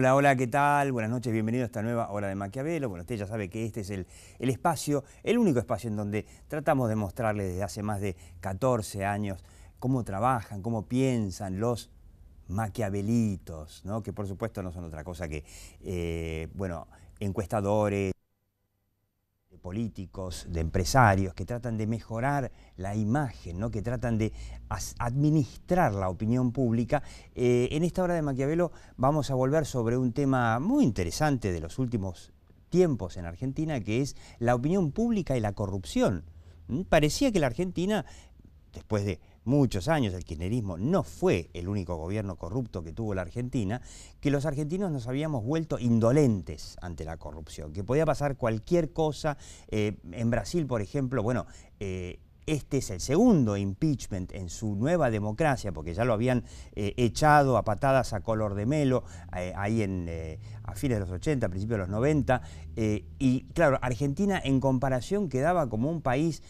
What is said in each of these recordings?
Hola, hola, ¿qué tal? Buenas noches, bienvenido a esta nueva hora de Maquiavelo. Bueno, usted ya sabe que este es el, espacio, el único espacio en donde tratamos de mostrarle desde hace más de 14 años cómo trabajan, cómo piensan los maquiavelitos, ¿no? que por supuesto no son otra cosa que, eh, bueno, encuestadores políticos, de empresarios, que tratan de mejorar la imagen, ¿no? que tratan de administrar la opinión pública. Eh, en esta hora de Maquiavelo vamos a volver sobre un tema muy interesante de los últimos tiempos en Argentina, que es la opinión pública y la corrupción. ¿Mm? Parecía que la Argentina, después de muchos años, el kirchnerismo no fue el único gobierno corrupto que tuvo la Argentina, que los argentinos nos habíamos vuelto indolentes ante la corrupción, que podía pasar cualquier cosa. Eh, en Brasil, por ejemplo, bueno... Eh, este es el segundo impeachment en su nueva democracia, porque ya lo habían eh, echado a patadas a color de melo ahí en, a fines de los 80, a principios de los 90. y claro, Argentina en comparación quedaba como un país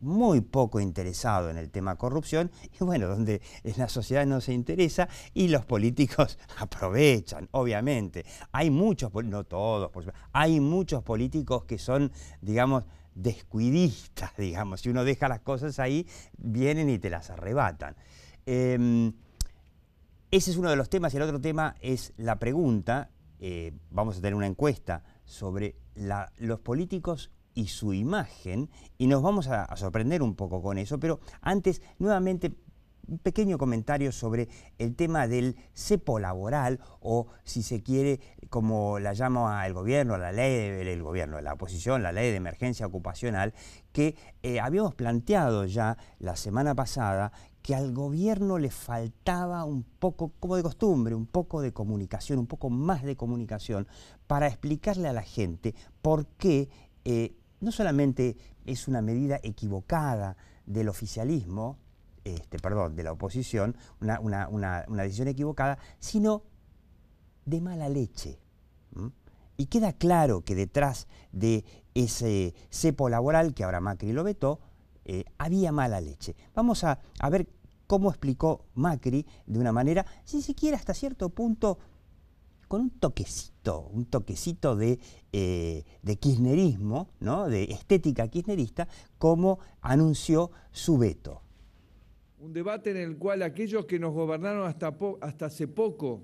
muy poco interesado en el tema corrupción y bueno, donde la sociedad no se interesa y los políticos aprovechan, obviamente. Hay muchos, no todos, por hay muchos políticos que son, digamos, descuidistas, digamos. Si uno deja las cosas ahí, vienen y te las arrebatan. Em, ese es uno de los temas y el otro tema es la pregunta, eh, vamos a tener una encuesta sobre los políticos y su imagen, y nos vamos a, sorprender un poco con eso, pero antes, nuevamente, un pequeño comentario sobre el tema del cepo laboral o si se quiere, como la llama el gobierno, la ley del de, gobierno, la oposición, la ley de emergencia ocupacional, que eh, habíamos planteado ya la semana pasada que al gobierno le faltaba un poco, como de costumbre, un poco de comunicación, un poco más de comunicación para explicarle a la gente por qué eh, no solamente es una medida equivocada del oficialismo, este, perdón, de la oposición, una, decisión equivocada, sino de mala leche. Y queda claro que detrás de ese cepo laboral, que ahora Macri lo vetó, eh, había mala leche. Vamos a, a ver cómo explicó Macri de una manera, sin siquiera hasta cierto punto, con un toquecito, un toquecito eh, de, kirchnerismo, ¿no? de estética kirchnerista, como anunció su veto. Un debate en el cual aquellos que nos gobernaron hasta hace poco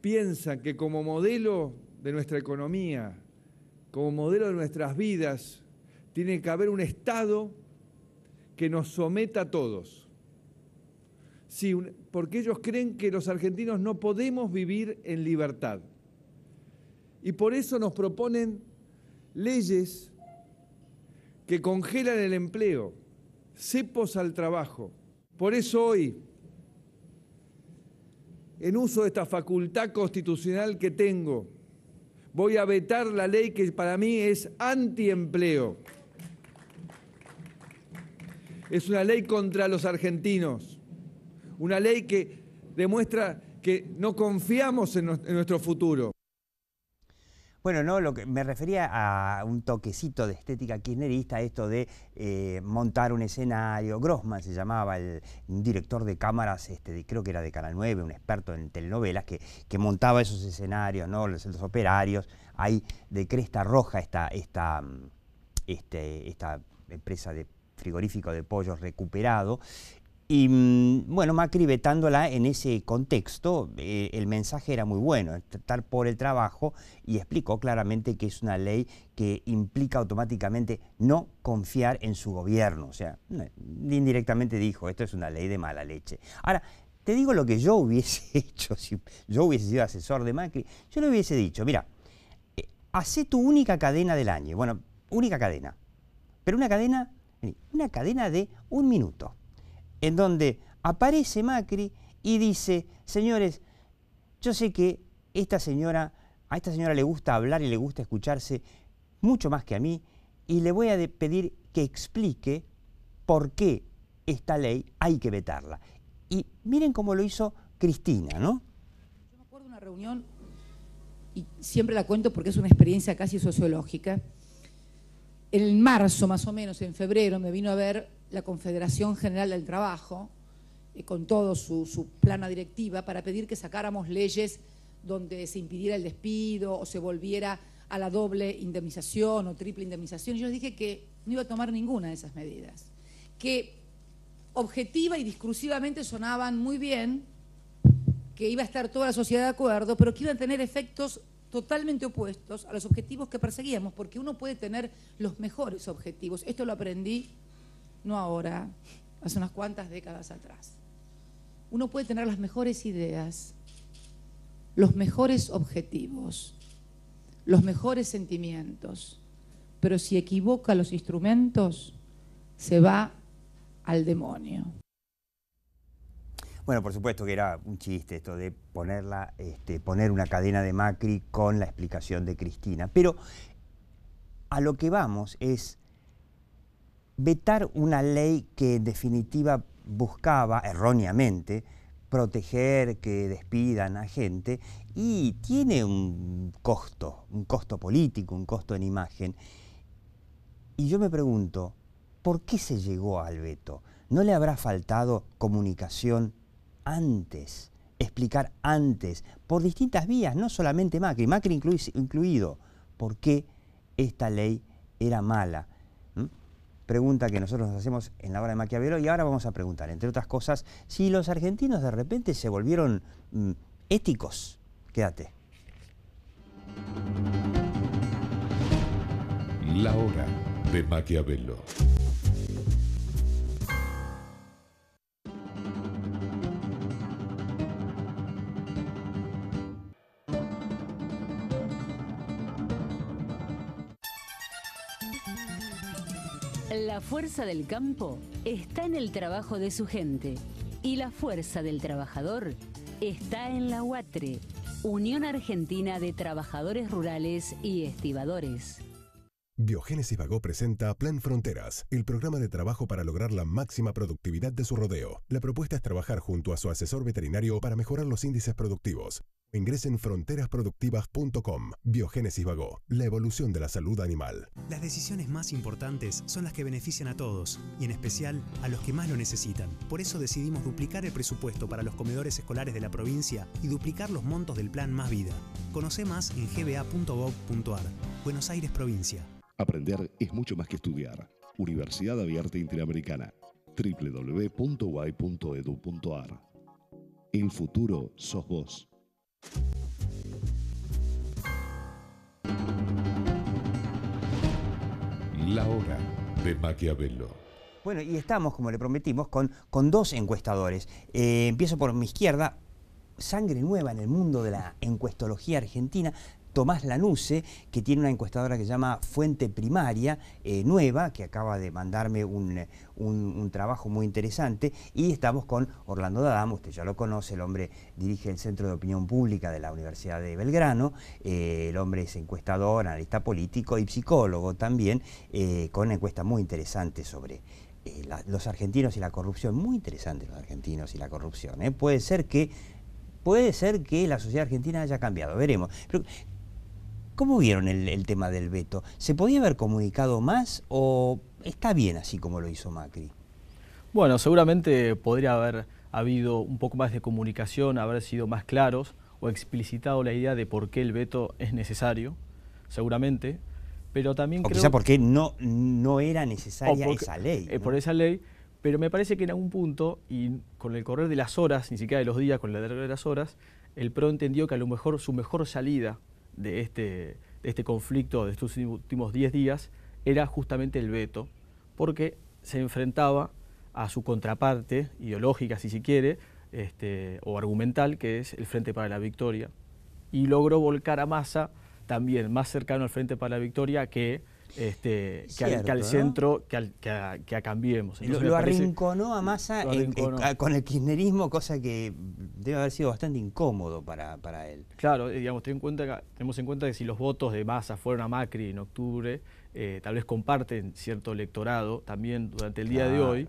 piensan que como modelo de nuestra economía, como modelo de nuestras vidas, tiene que haber un Estado que nos someta a todos Sí, porque ellos creen que los argentinos no podemos vivir en libertad. Y por eso nos proponen leyes que congelan el empleo, cepos al trabajo. Por eso hoy, en uso de esta facultad constitucional que tengo, voy a vetar la ley que para mí es antiempleo. Es una ley contra los argentinos una ley que demuestra que no confiamos en, nuestro futuro. Bueno, no, lo que me refería a un toquecito de estética kirchnerista, esto de eh, montar un escenario. Grossman se llamaba el director de cámaras, este, creo que era de Canal 9, un experto en telenovelas, que, montaba esos escenarios, Los, operarios. Hay de cresta roja esta, esta, este, esta empresa de frigorífico de pollos recuperado, y mm, bueno, Macri vetándola en ese contexto, eh, el mensaje era muy bueno, estar por el trabajo y explicó claramente que es una ley que implica automáticamente no confiar en su gobierno. O sea, indirectamente dijo, esto es una ley de mala leche. Ahora, te digo lo que yo hubiese hecho si yo hubiese sido asesor de Macri. Yo le hubiese dicho, mira, eh, hace tu única cadena del año. Bueno, única cadena. Pero una cadena, una cadena de un minuto en donde aparece Macri y dice, señores, yo sé que esta señora, a esta señora le gusta hablar y le gusta escucharse mucho más que a mí, y le voy a pedir que explique por qué esta ley hay que vetarla. Y miren cómo lo hizo Cristina, ¿no? Yo me acuerdo de una reunión, y siempre la cuento porque es una experiencia casi sociológica. En marzo, más o menos, en febrero, me vino a ver la Confederación General del Trabajo, eh, con todo su, su, plana directiva, para pedir que sacáramos leyes donde se impidiera el despido o se volviera a la doble indemnización o triple indemnización. Yo les dije que no iba a tomar ninguna de esas medidas, que objetiva y discursivamente sonaban muy bien, que iba a estar toda la sociedad de acuerdo, pero que iban a tener efectos totalmente opuestos a los objetivos que perseguíamos, porque uno puede tener los mejores objetivos. Esto lo aprendí no ahora, hace unas cuantas décadas atrás. Uno puede tener las mejores ideas, los mejores objetivos, los mejores sentimientos, pero si equivoca los instrumentos, se va al demonio. Bueno, por supuesto que era un chiste esto de ponerla, este, poner una cadena de Macri con la explicación de Cristina, pero a lo que vamos es vetar una ley que en definitiva buscaba erróneamente proteger que despidan a gente y tiene un costo, un costo político, un costo en imagen. Y yo me pregunto, ¿por qué se llegó al veto? ¿No le habrá faltado comunicación antes, explicar antes, por distintas vías, no solamente Macri, Macri incluido, por qué esta ley era mala? pregunta que nosotros nos hacemos en la hora de Maquiavelo y ahora vamos a preguntar, entre otras cosas, si los argentinos de repente se volvieron mm, éticos. Quédate. La hora de Maquiavelo. fuerza del campo está en el trabajo de su gente y la fuerza del trabajador está en la UATRE, Unión Argentina de Trabajadores Rurales y Estibadores. Biogénesis Vagó presenta Plan Fronteras, el programa de trabajo para lograr la máxima productividad de su rodeo. La propuesta es trabajar junto a su asesor veterinario para mejorar los índices productivos. Ingresen fronterasproductivas.com. Biogénesis Vago, la evolución de la salud animal. Las decisiones más importantes son las que benefician a todos, y en especial a los que más lo necesitan. Por eso decidimos duplicar el presupuesto para los comedores escolares de la provincia y duplicar los montos del Plan Más Vida. Conoce más en gba.gov.ar. Buenos Aires, provincia. Aprender es mucho más que estudiar. Universidad Abierta Interamericana. www.uay.edu.ar. El futuro sos vos. La hora de Maquiavelo. Bueno, y estamos, como le prometimos, con, con dos encuestadores. Eh, empiezo por mi izquierda, sangre nueva en el mundo de la encuestología argentina. Tomás Lanuse, que tiene una encuestadora que se llama Fuente Primaria, eh, nueva, que acaba de mandarme un, trabajo muy interesante, y estamos con Orlando Dadam, usted ya lo conoce, el hombre dirige el Centro de Opinión Pública de la Universidad de Belgrano, eh, el hombre es encuestador, analista político y psicólogo también, eh, con una encuesta muy interesante sobre los argentinos y la corrupción, muy interesante los argentinos y la corrupción, puede ser que puede ser que la sociedad argentina haya cambiado, veremos. ¿Cómo vieron el, tema del veto? ¿Se podía haber comunicado más o está bien así como lo hizo Macri? Bueno, seguramente podría haber habido un poco más de comunicación, haber sido más claros o explicitado la idea de por qué el veto es necesario, seguramente, pero también o quizá porque no, no era necesaria esa ley. Eh, por esa ley, pero me parece que en algún punto, y con el correr de las horas, ni siquiera de los días, con el correr de las horas, el PRO entendió que a lo mejor su mejor salida este, de este, conflicto de estos últimos 10 días era justamente el veto, porque se enfrentaba a su contraparte ideológica, si se quiere, este, o argumental, que es el Frente para la Victoria, y logró volcar a Massa también más cercano al Frente para la Victoria que este, que, al, centro, que, que, a, Cambiemos. Lo, arrinconó a Massa con el kirchnerismo, cosa que debe haber sido bastante incómodo para, para él. Claro, eh, digamos, ten en cuenta, tenemos en cuenta que si los votos de Massa fueron a Macri en octubre, eh, tal vez comparten cierto electorado también durante el día de hoy.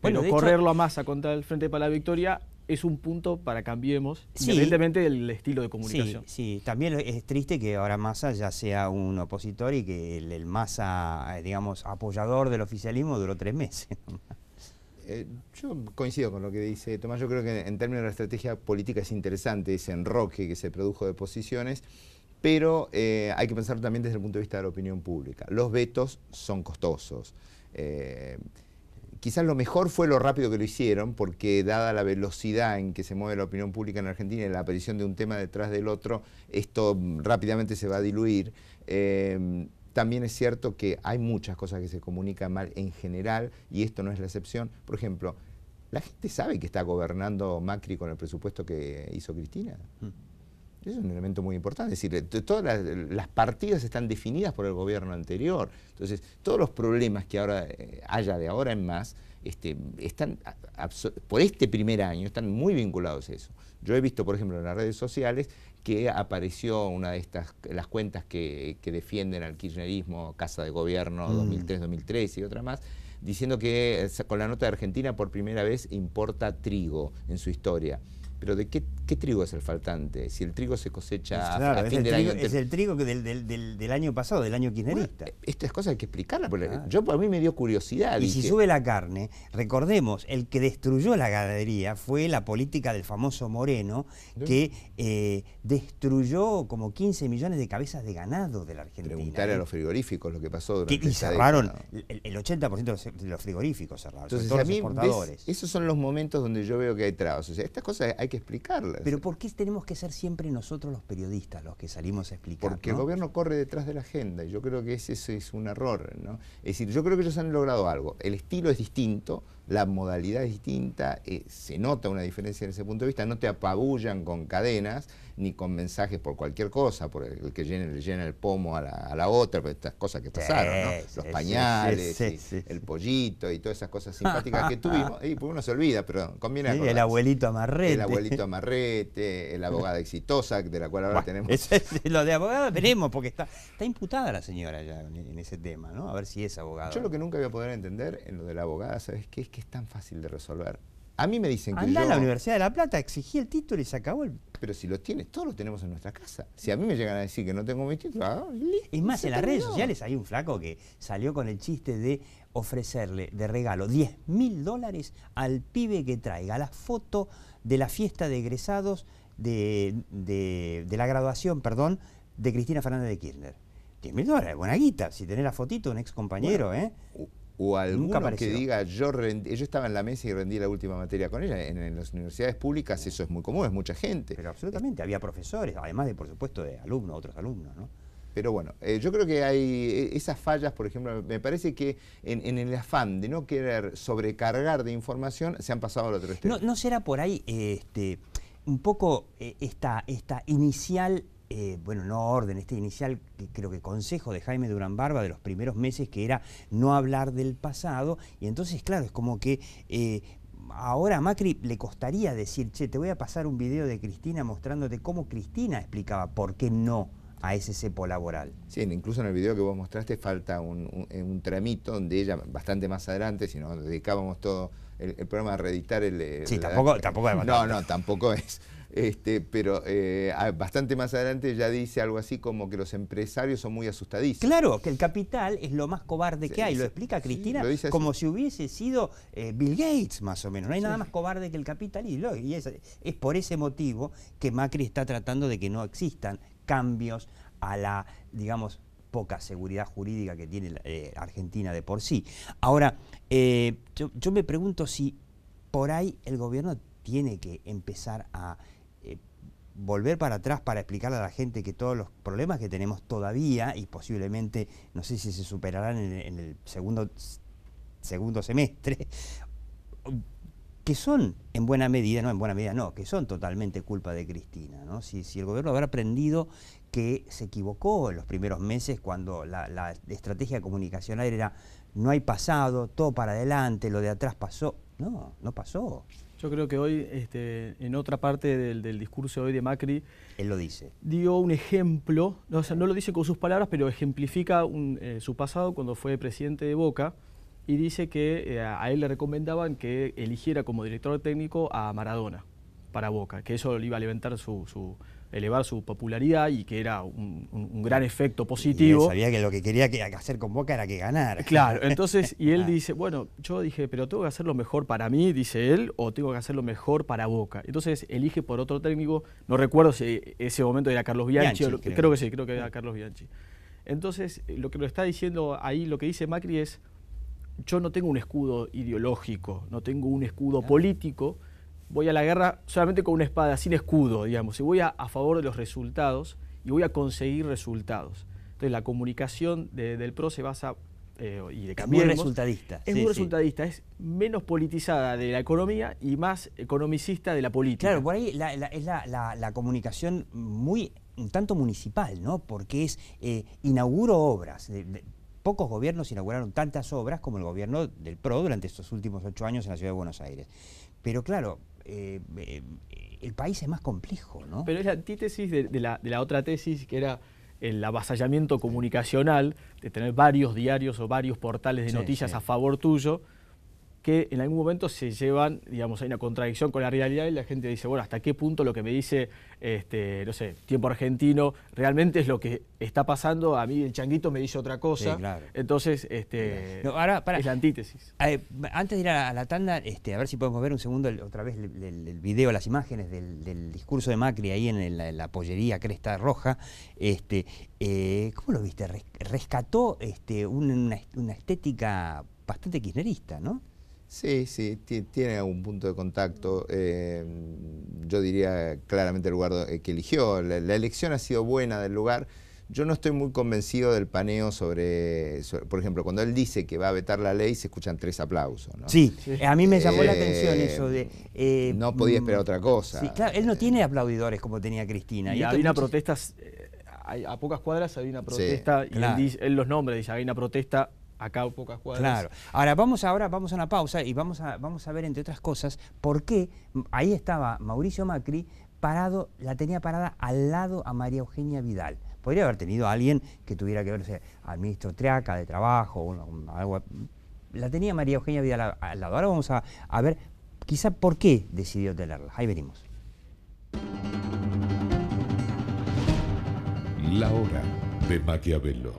pero correrlo a Massa contra el Frente para la Victoria es un punto para cambiemos, evidentemente, el estilo de comunicación. Sí, también es triste que ahora Massa ya sea un opositor y que el, Massa, eh, digamos, apoyador del oficialismo duró tres meses. Eh, yo coincido con lo que dice Tomás, yo creo que en términos de la estrategia política es interesante ese enroque que se produjo de posiciones, pero eh, hay que pensar también desde el punto de vista de la opinión pública. Los vetos son costosos quizás lo mejor fue lo rápido que lo hicieron, porque dada la velocidad en que se mueve la opinión pública en Argentina y la aparición de un tema detrás del otro, esto mm, rápidamente se va a diluir. Em, también es cierto que hay muchas cosas que se comunican mal en general y esto no es la excepción. Por ejemplo, ¿la gente sabe que está gobernando Macri con el presupuesto que hizo Cristina? Mm es un elemento muy importante. Es decir, eh, todas las, partidas están definidas por el gobierno anterior. Entonces, todos los problemas que ahora eh, haya de ahora en más, este, están por este primer año están muy vinculados a eso. Yo he visto, por ejemplo, en las redes sociales que apareció una de estas, las cuentas que, defienden al kirchnerismo, Casa de Gobierno 2003-2003 mm. y otra más, diciendo que eh, con la nota de Argentina por primera vez importa trigo en su historia. Pero ¿de qué, trigo es el faltante? Si el trigo se cosecha a, fin del año... Es el trigo del, del, año pasado, del año kirchnerista. estas cosas hay que explicarlas. Porque Yo, a mí me dio curiosidad. Y si sube la carne, recordemos, el que destruyó la ganadería fue la política del famoso Moreno, que eh, destruyó como 15 millones de cabezas de ganado de la Argentina. Preguntar a ¿eh? los frigoríficos lo que pasó durante que, Y cerraron el, 80% de los frigoríficos cerraron, Entonces, esos son los momentos donde yo veo que hay trabas. estas cosas hay que Pero ¿por qué tenemos que ser siempre nosotros los periodistas los que salimos a explicar? Porque el gobierno corre detrás de la agenda y yo creo que ese, es un error. ¿no? Es decir, yo creo que ellos han logrado algo. El estilo es distinto, la modalidad distinta, eh, se nota una diferencia en ese punto de vista, no te apabullan con cadenas ni con mensajes por cualquier cosa, por el, que llena, le llena el pomo a la, otra, por estas cosas que pasaron, los pañales, el pollito y todas esas cosas simpáticas que tuvimos, y pues uno se olvida, pero conviene El abuelito amarrete. El abuelito amarrete, la abogada exitosa, de la cual ahora tenemos... lo de abogada veremos, porque está, está imputada la señora ya en, ese tema, ¿no? A ver si es abogada. Yo lo que nunca voy a poder entender en lo de la abogada, ¿sabes qué? Es es tan fácil de resolver. A mí me dicen que Andá yo... la Universidad de La Plata, exigí el título y se acabó el... Pero si lo tienes, todos los tenemos en nuestra casa. Si a mí me llegan a decir que no tengo mi título, ah, Es más, en las redes sociales hay un flaco que salió con el chiste de ofrecerle de regalo 10 mil dólares al pibe que traiga la foto de la fiesta de egresados de, la graduación, perdón, de Cristina Fernández de Kirchner. 10 mil dólares, buena guita, si tenés la fotito, un ex compañero, ¿eh? o alguno que diga yo yo estaba en la mesa y rendí la última materia con ella. En, las universidades públicas eso es muy común, es mucha gente. Pero absolutamente, había profesores, además de por supuesto de alumnos, otros alumnos, ¿no? Pero bueno, eh, yo creo que hay eh, esas fallas, por ejemplo, me parece que en, el afán de no querer sobrecargar de información se han pasado al otro extremo. ¿No, no será por ahí este, un poco eh, esta, esta inicial eh, bueno, no orden, este inicial, creo que consejo de Jaime Durán Barba de los primeros meses, que era no hablar del pasado, y entonces, claro, es como que eh, ahora a Macri le costaría decir, che, te voy a pasar un video de Cristina mostrándote cómo Cristina explicaba por qué no a ese cepo laboral. Sí, incluso en el video que vos mostraste falta un, un, eh, tramito donde ella, bastante más adelante, si no dedicábamos todo el, programa a reeditar el... Sí, tampoco, tampoco es No, no, tampoco es este, pero eh, bastante más adelante ya dice algo así como que los empresarios son muy asustadísimos. Claro, que el capital es lo más cobarde que hay, lo explica Cristina como si hubiese sido eh, Bill Gates más o menos. No hay nada más cobarde que el capitalismo y, es, por ese motivo que Macri está tratando de que no existan cambios a la, digamos, poca seguridad jurídica que tiene eh, Argentina de por sí. Ahora, yo, me pregunto si por ahí el gobierno tiene que empezar a volver para atrás para explicarle a la gente que todos los problemas que tenemos todavía y posiblemente, no sé si se superarán en, el segundo, segundo semestre, que son en buena medida, no en buena medida, no, que son totalmente culpa de Cristina. ¿no? Si, el gobierno habrá aprendido que se equivocó en los primeros meses cuando la, la estrategia comunicacional era no hay pasado, todo para adelante, lo de atrás pasó. No, no pasó. Yo creo que hoy, este, en otra parte del, del, discurso hoy de Macri... Él lo dice. Dio un ejemplo, no, sea, no lo dice con sus palabras, pero ejemplifica eh, su pasado cuando fue presidente de Boca y dice que eh, a él le recomendaban que eligiera como director técnico a Maradona para Boca, que eso le iba a levantar su, su elevar su popularidad y que era un, gran efecto positivo. sabía que lo que quería que hacer con Boca era que ganar. Claro, entonces, y él ah. dice, bueno, yo dije, pero tengo que hacerlo mejor para mí, dice él, o tengo que hacerlo mejor para Boca. Entonces elige por otro técnico, no recuerdo si ese momento era Carlos Bianchi, creo. que sí, creo que era Carlos Bianchi. Entonces, lo que lo está diciendo ahí, lo que dice Macri es, yo no tengo un escudo ideológico, no tengo un escudo político, voy a la guerra solamente con una espada, sin escudo, digamos, y voy a, favor de los resultados y voy a conseguir resultados. Entonces la comunicación del PRO se basa eh, y de cambio. muy resultadista. Es muy resultadista, es menos politizada de la economía y más economicista de la política. Claro, por ahí es la, comunicación muy, un tanto municipal, ¿no? Porque es, eh, inauguro obras. pocos gobiernos inauguraron tantas obras como el gobierno del PRO durante estos últimos ocho años en la Ciudad de Buenos Aires. Pero claro, eh, eh, el país es más complejo, Pero es la antítesis de, la, otra tesis que era el avasallamiento comunicacional, de tener varios diarios o varios portales de noticias a favor tuyo, que en algún momento se llevan, digamos, hay una contradicción con la realidad y la gente dice, bueno, ¿hasta qué punto lo que me dice, este, no sé, tiempo argentino realmente es lo que está pasando? A mí el changuito me dice otra cosa. Entonces, este, es la antítesis. antes de ir a, la, tanda, este, a ver si podemos ver un segundo otra vez el, video, las imágenes del, discurso de Macri ahí en la, pollería Cresta Roja. Este, eh, ¿Cómo lo viste? rescató este, una, una estética bastante kirchnerista, ¿no? Sí, sí, tiene algún punto de contacto. Eh, yo diría claramente el lugar eh, que eligió. La, elección ha sido buena del lugar. Yo no estoy muy convencido del paneo sobre, por ejemplo, cuando él dice que va a vetar la ley, se escuchan tres aplausos. Sí, a mí me llamó la eh, atención eso de... no podía mm, esperar otra cosa. Sí, claro, él no tiene aplaudidores como tenía Cristina. Y, hay había protesta, a, a, pocas cuadras había una protesta, y él, los nombres, dice, hay una protesta acá pocas cuadras. Claro. Ahora vamos ahora vamos a una pausa y vamos a vamos a ver entre otras cosas por qué ahí estaba Mauricio Macri parado, la tenía parada al lado a María Eugenia Vidal. Podría haber tenido a alguien que tuviera que verse al ministro Triaca de Trabajo, algo. La tenía María Eugenia Vidal al lado. Ahora vamos a, a ver quizá por qué decidió tenerla. Ahí venimos. La hora de Maquiavelo.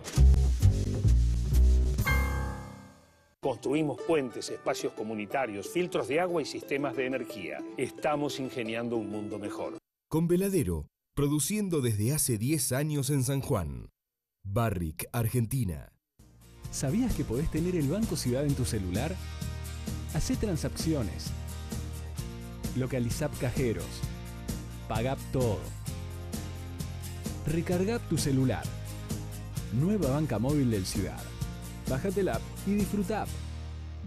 Construimos puentes, espacios comunitarios, filtros de agua y sistemas de energía. Estamos ingeniando un mundo mejor. Con Veladero, produciendo desde hace 10 años en San Juan. Barrick, Argentina. ¿Sabías que podés tener el Banco Ciudad en tu celular? Hacé transacciones. Localiza cajeros. Paga todo. Recargá tu celular. Nueva banca móvil del Ciudad. Bájate la app y disfruta.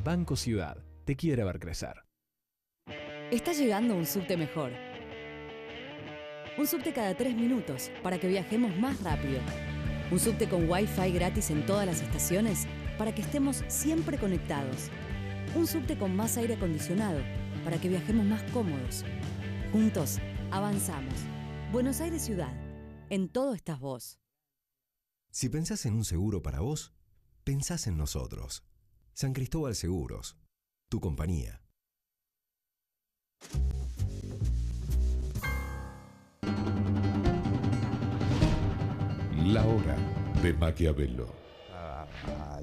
Banco Ciudad te quiere ver crecer. Está llegando un subte mejor. Un subte cada tres minutos para que viajemos más rápido. Un subte con Wi-Fi gratis en todas las estaciones para que estemos siempre conectados. Un subte con más aire acondicionado para que viajemos más cómodos. Juntos avanzamos. Buenos Aires Ciudad. En todo estás vos. Si pensás en un seguro para vos, pensás en nosotros. San Cristóbal Seguros, tu compañía. La hora de Maquiavelo. Ah, ah,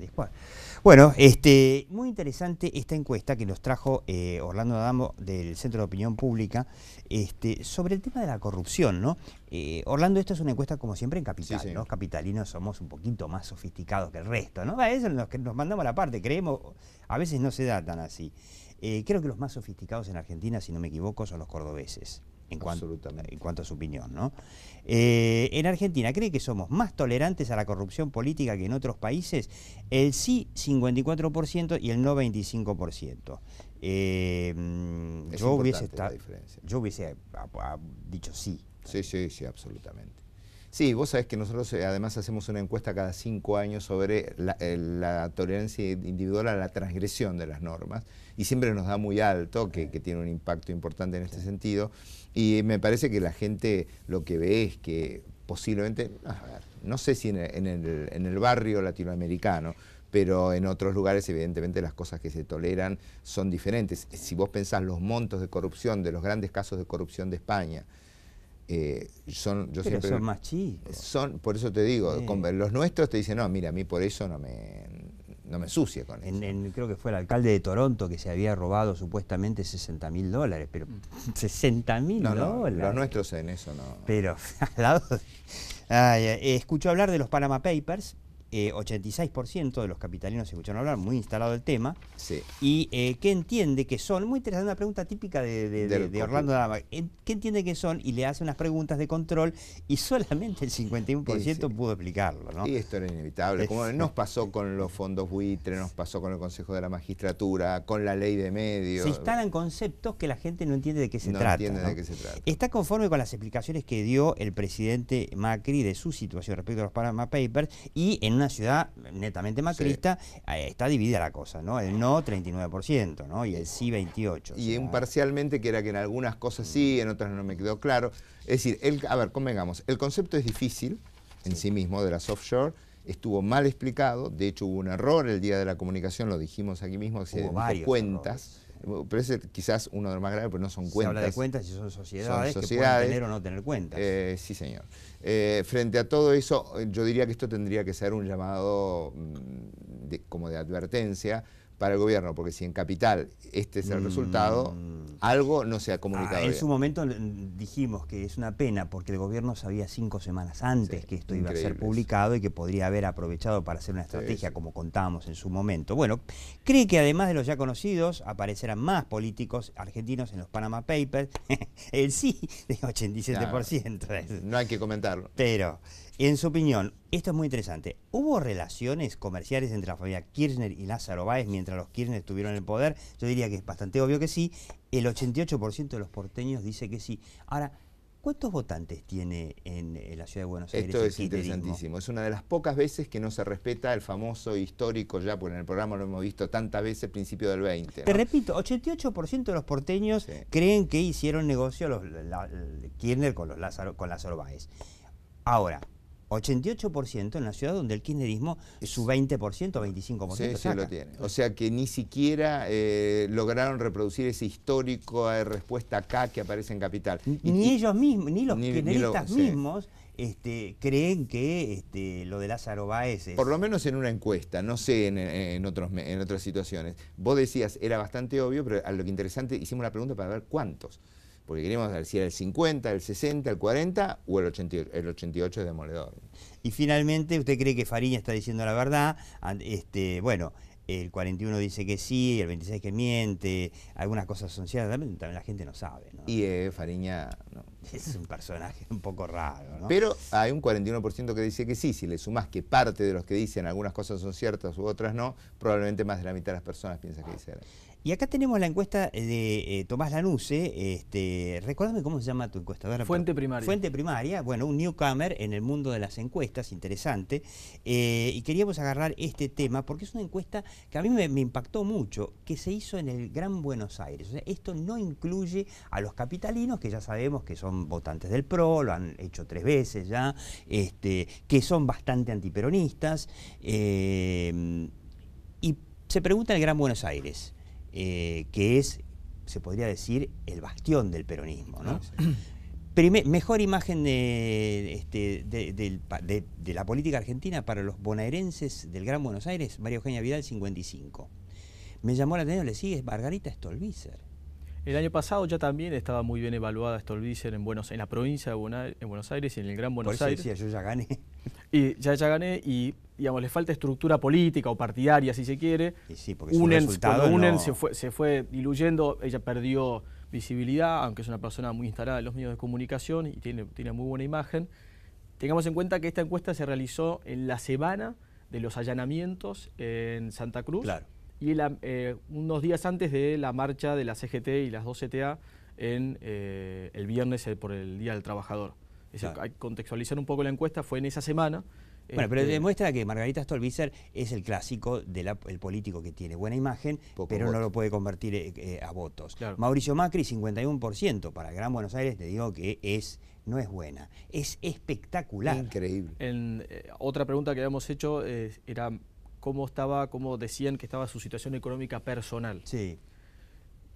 bueno, este, muy interesante esta encuesta que nos trajo eh, Orlando Adamo del Centro de Opinión Pública este, sobre el tema de la corrupción, ¿no? Eh, Orlando, esta es una encuesta como siempre en Capital, los Capitalinos somos un poquito más sofisticados que el resto, ¿no? A veces nos, nos mandamos a la parte, creemos, a veces no se da tan así. Eh, creo que los más sofisticados en Argentina, si no me equivoco, son los cordobeses en, cuanto, en cuanto a su opinión. ¿no? Eh, en Argentina, ¿cree que somos más tolerantes a la corrupción política que en otros países? El sí, 54% y el no, 25%. Eh, yo, hubiese yo hubiese dicho sí. Sí, sí, sí, absolutamente. Sí, vos sabés que nosotros eh, además hacemos una encuesta cada cinco años sobre la, tolerancia individual a la transgresión de las normas y siempre nos da muy alto, que tiene un impacto importante en este sentido. Y me parece que la gente lo que ve es que posiblemente, no sé si en el, en el, barrio latinoamericano, pero en otros lugares evidentemente las cosas que se toleran son diferentes. Si vos pensás los montos de corrupción de los grandes casos de corrupción de España, eh, son, yo son más chicos. por eso te digo, los nuestros te dicen, no, mira, a mí por eso no me, no me sucie con eso. creo que fue el alcalde de Toronto que se había robado supuestamente 60 mil dólares, pero 60 mm. mil no, Los nuestros en eso no. Pero al lado... De, eh, escuchó hablar de los Panama Papers, 86% eh, de los capitalinos se escucharon hablar, muy instalado el tema, y eh, que entiende que son, muy interesante, una pregunta típica de, Orlando Dama, ¿qué entiende que son? Y le hace unas preguntas de control y solamente el 51% pudo explicarlo. Y esto era inevitable, como nos pasó este. con los fondos buitre, nos pasó con el Consejo de la Magistratura, con la ley de medios. Se instalan conceptos que la gente no entiende de qué se trata. de qué se trata. Está conforme con las explicaciones que dio el presidente Macri de su situación respecto a los Panama Papers y en una ciudad netamente macrista, está dividida la cosa, ¿no? El no 39%, ¿no? Y el sí 28%. Y parcialmente que era que en algunas cosas sí, en otras no me quedó claro. Es decir, el, a ver, convengamos, el concepto es difícil en sí, mismo de las offshore, estuvo mal explicado, de hecho hubo un error el día de la comunicación, lo dijimos aquí mismo, que se cuentas. Pero quizás uno de los más graves, pero no son cuentas. Se habla de cuentas y son sociedades, que pueden tener o no tener cuentas. Eh, sí, señor. Eh, frente a todo eso, yo diría que esto tendría que ser un llamado mm, como de advertencia, para el gobierno, porque si en capital este es el mm. resultado, algo no se ha ah, comunicado. en su momento dijimos que es una pena porque el gobierno sabía cinco semanas antes que esto iba a ser publicado y que podría haber aprovechado para hacer una estrategia como contábamos en su momento. Bueno, cree que además de los ya conocidos aparecerán más políticos argentinos en los Panama Papers. el sí de 87%. no hay que comentarlo. Pero en su opinión, esto es muy interesante, ¿hubo relaciones comerciales entre la familia Kirchner y Lázaro Báez mientras los Kirchner estuvieron en el poder? Yo diría que es bastante obvio que sí. El 88% de los porteños dice que sí. Ahora, ¿Cuántos votantes tiene en, la ciudad de Buenos Aires? Esto es interesantísimo. Es una de las pocas veces que no se respeta el famoso histórico, ya porque en el programa lo hemos visto tantas veces, principio del 20. Te repito, 88% de los porteños creen que hicieron negocio los, Kirchner con, los Lázaro, con Ahora, 88% en la ciudad donde el kirchnerismo es su 20% o 25%. Sí, sí lo tiene. O sea que ni siquiera eh, lograron reproducir ese histórico de respuesta acá que aparece en Capital. Ni, y, ellos mismos, ni los kirchneristas mismos este, creen que este, lo de Lázaro a ese. Por lo menos en una encuesta, no sé en, en, otros, en otras situaciones. Vos decías, era bastante obvio, pero a lo que interesante, hicimos la pregunta para ver cuántos porque queremos ver si era el 50, el 60, el 40 o el 88, es demoledor. Y finalmente, ¿usted cree que Fariña está diciendo la verdad? Este, bueno, el 41 dice que sí, el 26 que miente, algunas cosas son ciertas, también la gente no sabe. Y eh, Fariña es un personaje un poco raro. Pero hay un 41% que dice que sí, si le sumas que parte de los que dicen algunas cosas son ciertas u otras no, probablemente más de la mitad de las personas piensa que dice. eso. Y acá tenemos la encuesta eh, de eh, Tomás Lanuse. Este, recordame cómo se llama tu encuestadora. Fuente primaria. Fuente primaria, bueno, un newcomer en el mundo de las encuestas, interesante. Eh, y queríamos agarrar este tema porque es una encuesta que a mí me, impactó mucho, que se hizo en el Gran Buenos Aires. esto no incluye a los capitalinos, que ya sabemos que son votantes del PRO, lo han hecho tres veces ya, este, que son bastante antiperonistas. y se pregunta en el Gran Buenos Aires. Eh, que es, se podría decir, el bastión del peronismo. Ah, mejor imagen este, de, la política argentina para los bonaerenses del Gran Buenos Aires, María Eugenia Vidal, 55. Me llamó la atención, le sigue, Margarita Stolbizer. El año pasado ya también estaba muy bien evaluada Stolbizer en, Buenos, en la provincia de Buenos Aires, y en el Gran Buenos Por eso Aires. Decía, yo ya gané. Y ya, ya gané y le falta estructura política o partidaria, si se quiere. Y sí, porque Unen se, fue, se fue diluyendo, ella perdió visibilidad, aunque es una persona muy instalada en los medios de comunicación y tiene, muy buena imagen. Tengamos en cuenta que esta encuesta se realizó en la semana de los allanamientos en Santa Cruz y eh, unos días antes de la marcha de la CGT y las 2CTA en, eh, el viernes eh, por el Día del Trabajador. Hay que contextualizar un poco la encuesta, fue en esa semana bueno, pero este, demuestra que Margarita Stolbizer es el clásico del político que tiene buena imagen, pero no lo puede convertir eh, eh, a votos. Mauricio Macri, 51%. Para Gran Buenos Aires, te digo que es no es buena, es espectacular. Increíble. Eh, otra pregunta que habíamos hecho era cómo estaba, cómo decían que estaba su situación económica personal. Sí.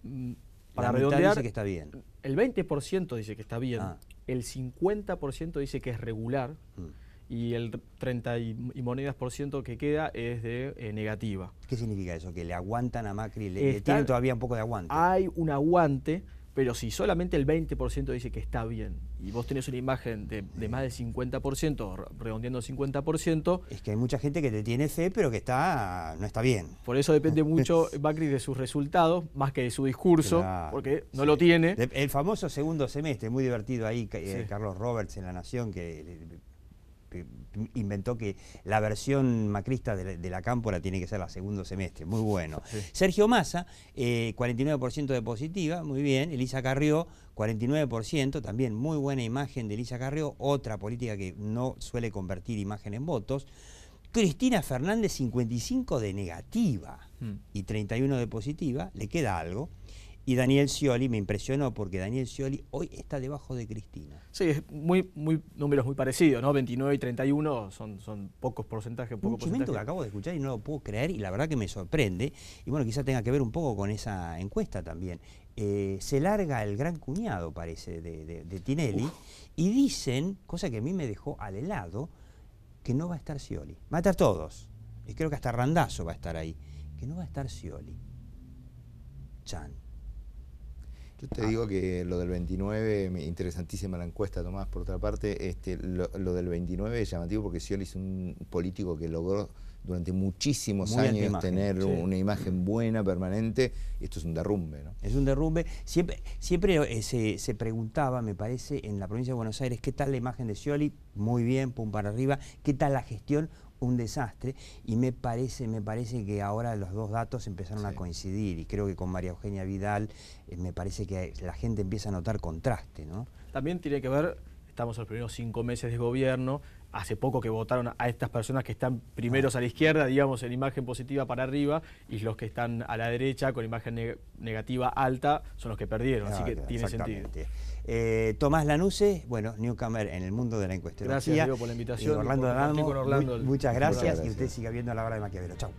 Mm, para La redondear, dice que está bien. El 20% dice que está bien, ah. el 50% dice que es regular. Mm y el 30 y, monedas por ciento que queda es de eh, negativa. ¿Qué significa eso? ¿Que le aguantan a Macri? ¿Le, tienen todavía un poco de aguante? Hay un aguante, pero si solamente el 20% dice que está bien y vos tenés una imagen de, más del 50%, redondeando el 50%. Es que hay mucha gente que te tiene fe, pero que está no está bien. Por eso depende mucho Macri de sus resultados, más que de su discurso, porque no lo tiene. El famoso segundo semestre, muy divertido ahí, eh, Carlos Roberts en La Nación, que eh, inventó que la versión macrista de la, cámpora tiene que ser la segundo semestre, muy bueno. Sergio Massa, 49% eh, de positiva, muy bien. Elisa Carrió, 49%, también muy buena imagen de Elisa Carrió, otra política que no suele convertir imagen en votos. Cristina Fernández, 55 de negativa hmm. y 31 de positiva, le queda algo. Y Daniel Scioli me impresionó porque Daniel Scioli hoy está debajo de Cristina. Sí, es muy, muy, números muy parecidos, ¿no? 29 y 31 son, son pocos porcentajes, poco un que acabo de escuchar y no lo puedo creer y la verdad que me sorprende. Y bueno, quizá tenga que ver un poco con esa encuesta también. Eh, se larga el gran cuñado, parece, de, Tinelli y dicen, cosa que a mí me dejó al helado, que no va a estar Scioli. Va a todos. Y creo que hasta Randazo va a estar ahí. Que no va a estar Scioli. Chan. Yo te digo que lo del 29, interesantísima la encuesta, Tomás, por otra parte, este, lo, del 29 es llamativo porque Scioli es un político que logró durante muchísimos años tener una imagen buena, permanente, y esto es un derrumbe. ¿no? Es un derrumbe. Siempre, siempre eh, se, se, preguntaba, me parece, en la provincia de Buenos Aires, ¿qué tal la imagen de Scioli? Muy bien, pum para arriba. ¿Qué tal la gestión? un desastre y me parece, me parece que ahora los dos datos empezaron a coincidir y creo que con María Eugenia Vidal eh, me parece que la gente empieza a notar contraste. ¿no? También tiene que ver, estamos en los primeros cinco meses de gobierno, hace poco que votaron a estas personas que están primeros ah. a la izquierda, digamos, en imagen positiva para arriba, y los que están a la derecha con imagen negativa alta son los que perdieron, así que tiene sentido. Eh, Tomás Lanuse, bueno, newcomer en el mundo de la encuesta. Gracias, por la invitación. Y eh, Orlando, y muchas gracias, gracias, y usted siga viendo a la hora de Maquiavelo. Chau.